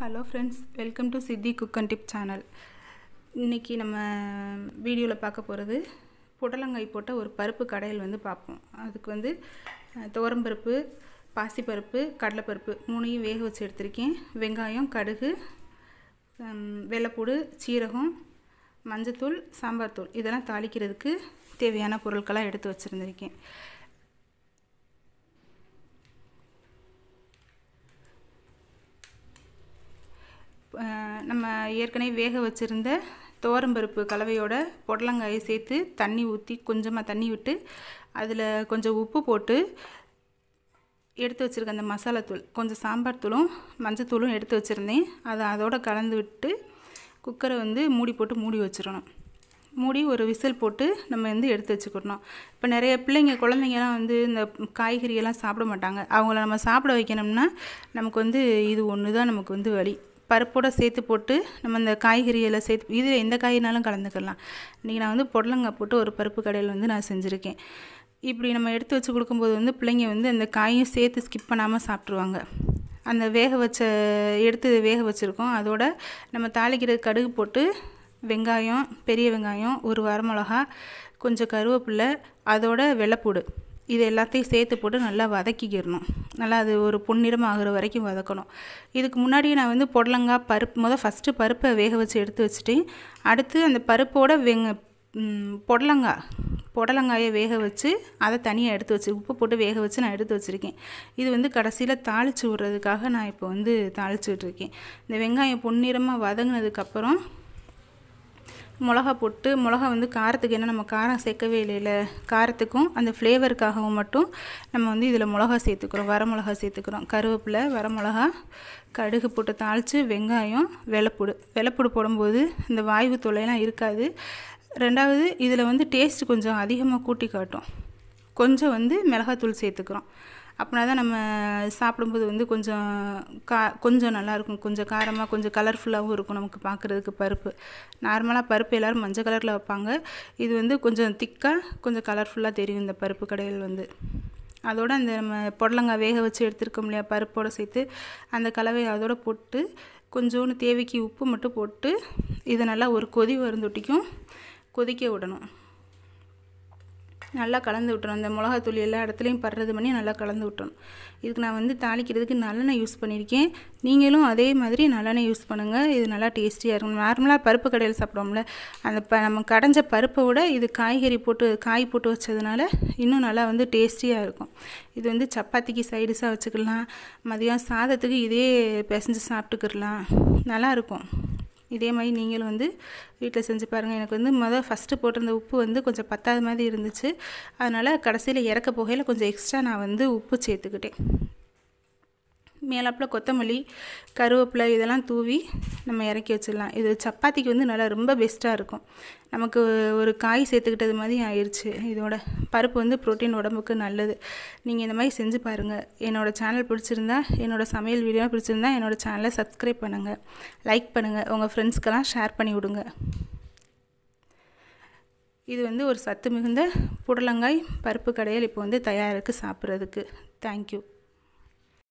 hello friends welcome to Siddhi cook and tip channel இன்றைக்கி நம்ம வீடியோவில் பார்க்க போகிறது புடலங்காய் போட்ட ஒரு பருப்பு கடையில் வந்து பார்ப்போம் அதுக்கு வந்து துவரம்பருப்பு பாசிப்பருப்பு கடலைப்பருப்பு மூணையும் வேக வச்சு எடுத்திருக்கேன் வெங்காயம் கடுகு வெள்ளைப்பூடு சீரகம் மஞ்சத்தூள் சாம்பார் தூள் இதெல்லாம் தாளிக்கிறதுக்கு தேவையான பொருட்களாக எடுத்து வச்சுருந்துருக்கேன் நம்ம ஏற்கனவே வேக வச்சுருந்த தோரம்பருப்பு கலவையோட பொடலங்காயை சேர்த்து தண்ணி ஊற்றி கொஞ்சமாக தண்ணி விட்டு அதில் கொஞ்சம் உப்பு போட்டு எடுத்து வச்சுருக்க அந்த மசாலா தூள் கொஞ்சம் சாம்பார் தூளும் மஞ்சத்தூளும் எடுத்து வச்சுருந்தேன் அதை அதோடு கலந்து விட்டு குக்கரை வந்து மூடி போட்டு மூடி வச்சிடணும் மூடி ஒரு விசில் போட்டு நம்ம வந்து எடுத்து வச்சுக்கிடணும் இப்போ நிறைய பிள்ளைங்க குழந்தைங்கலாம் வந்து இந்த காய்கறியெல்லாம் சாப்பிட மாட்டாங்க அவங்கள நம்ம சாப்பிட வைக்கணும்னா நமக்கு வந்து இது ஒன்று தான் நமக்கு வந்து வழி பருப்போடு சேர்த்து போட்டு நம்ம இந்த காய்கறியெல்லாம் சேர்த்து இதில் எந்த காய்னாலும் கலந்துக்கலாம் இன்றைக்கி நான் வந்து புடலங்காய் போட்டு ஒரு பருப்பு கடையில் வந்து நான் செஞ்சுருக்கேன் இப்படி நம்ம எடுத்து வச்சு கொடுக்கும்போது வந்து பிள்ளைங்க வந்து அந்த காயும் சேர்த்து ஸ்கிப் பண்ணாமல் சாப்பிட்ருவாங்க அந்த வேக வச்ச எடுத்து வேக வச்சுருக்கோம் அதோட நம்ம தாளிக்கிற கடுகு போட்டு வெங்காயம் பெரிய வெங்காயம் ஒரு வரமிளகா கொஞ்சம் கருவேப்பில்லை அதோட வெள்ளைப்பூடு இது எல்லாத்தையும் சேர்த்து போட்டு நல்லா வதக்கிக்கிடணும் நல்லா அது ஒரு பொன்னிறம் ஆகிற வரைக்கும் வதக்கணும் இதுக்கு முன்னாடி நான் வந்து புடலங்காய் பருப்பு முதல் ஃபஸ்ட்டு பருப்பை வேக வச்சு எடுத்து வச்சுட்டு அடுத்து அந்த பருப்போட வெங்க புடலங்காய் புடலங்காயை வேக வச்சு அதை தனியாக எடுத்து வச்சு உப்பு போட்டு வேக வச்சு நான் எடுத்து வச்சுருக்கேன் இது வந்து கடைசியில் தாளித்து விட்றதுக்காக நான் இப்போ வந்து தாளிச்சுட்ருக்கேன் இந்த வெங்காயம் பொன்னிறமாக வதங்கினதுக்கப்புறம் மிளகா போட்டு மிளகா வந்து காரத்துக்கு என்ன நம்ம காரம் சேர்க்கவே இல்லையில காரத்துக்கும் அந்த ஃப்ளேவருக்காகவும் மட்டும் நம்ம வந்து இதில் மிளகா சேர்த்துக்கிறோம் வர மிளகா சேர்த்துக்கிறோம் கருவேப்பிலை வர மிளகா கடுகு போட்டு தாளித்து வெங்காயம் வெள்ளப்பூடு வெள்ளப்பூடு போடும்போது இந்த வாய்வு தொலைலாம் இருக்காது ரெண்டாவது இதில் வந்து டேஸ்ட் கொஞ்சம் அதிகமாக கூட்டி காட்டும் கொஞ்சம் வந்து மிளகாத்தூள் சேர்த்துக்கிறோம் அப்படின்னா தான் நம்ம சாப்பிடும்போது வந்து கொஞ்சம் கா கொஞ்சம் நல்லாயிருக்கும் கொஞ்சம் காரமாக கொஞ்சம் கலர்ஃபுல்லாகவும் இருக்கும் நமக்கு பார்க்குறதுக்கு பருப்பு நார்மலாக பருப்பு எல்லோரும் மஞ்சள் கலரில் வைப்பாங்க இது வந்து கொஞ்சம் திக்காக கொஞ்சம் கலர்ஃபுல்லாக தெரியும் இந்த பருப்பு கடையில் வந்து அதோடு அந்த நம்ம புடலங்காய் வேக வச்சு எடுத்துருக்கோம் இல்லையா பருப்போடு சேர்த்து அந்த கலவையை அதோடு போட்டு கொஞ்சோண்டு தேவைக்கு உப்பு மட்டும் போட்டு இதை நல்லா ஒரு கொதி வருந்தொட்டிக்கும் கொதிக்க விடணும் நல்லா கலந்து விட்டுறணும் இந்த மிளகாத்தூள் எல்லா இடத்துலையும் படுறது பண்ணி நல்லா கலந்து விட்டுறணும் இதுக்கு நான் வந்து தாளிக்கிறதுக்கு நல்லெண்ணெய் யூஸ் பண்ணியிருக்கேன் நீங்களும் அதே மாதிரி நல்லெண்ணெய் யூஸ் பண்ணுங்கள் இது நல்லா டேஸ்டியாக இருக்கும் நார்மலாக பருப்பு கடையில் சாப்பிடுவோம்ல அந்த ப நம்ம கடைஞ்ச பருப்பை விட இது காய்கறி போட்டு காய் போட்டு வச்சதுனால இன்னும் நல்லா வந்து டேஸ்டியாக இருக்கும் இது வந்து சப்பாத்திக்கு சைடிஸாக வச்சுக்கலாம் மதியம் சாதத்துக்கு இதே பிசைஞ்சு சாப்பிட்டுக்கிடலாம் நல்லாயிருக்கும் இதே மாதிரி நீங்களும் வந்து வீட்டில் செஞ்சு பாருங்கள் எனக்கு வந்து மொதல் ஃபஸ்ட்டு போட்டிருந்த உப்பு வந்து கொஞ்சம் பத்தாத மாதிரி இருந்துச்சு அதனால் கடைசியில் இறக்க போகையில் கொஞ்சம் எக்ஸ்ட்ரா நான் வந்து உப்பு சேர்த்துக்கிட்டேன் மேலாப்பில் கொத்தமல்லி கருவேப்பிலை இதெல்லாம் தூவி நம்ம இறக்கி வச்சிடலாம் இது சப்பாத்திக்கு வந்து நல்லா ரொம்ப பெஸ்ட்டாக இருக்கும் நமக்கு ஒரு காய் சேர்த்துக்கிட்டது மாதிரி ஆயிடுச்சு இதோட பருப்பு வந்து ப்ரோட்டீன் உடம்புக்கு நல்லது நீங்கள் இந்த மாதிரி செஞ்சு பாருங்கள் என்னோடய சேனல் பிடிச்சிருந்தா என்னோடய சமையல் வீடியோ பிடிச்சிருந்தா என்னோடய சேனலை சப்ஸ்கிரைப் பண்ணுங்கள் லைக் பண்ணுங்கள் உங்கள் ஃப்ரெண்ட்ஸ்க்கெல்லாம் ஷேர் பண்ணி விடுங்க இது வந்து ஒரு சத்து மிகுந்த புடலங்காய் பருப்பு கடையில் இப்போ வந்து இருக்குது சாப்பிட்றதுக்கு தேங்க்யூ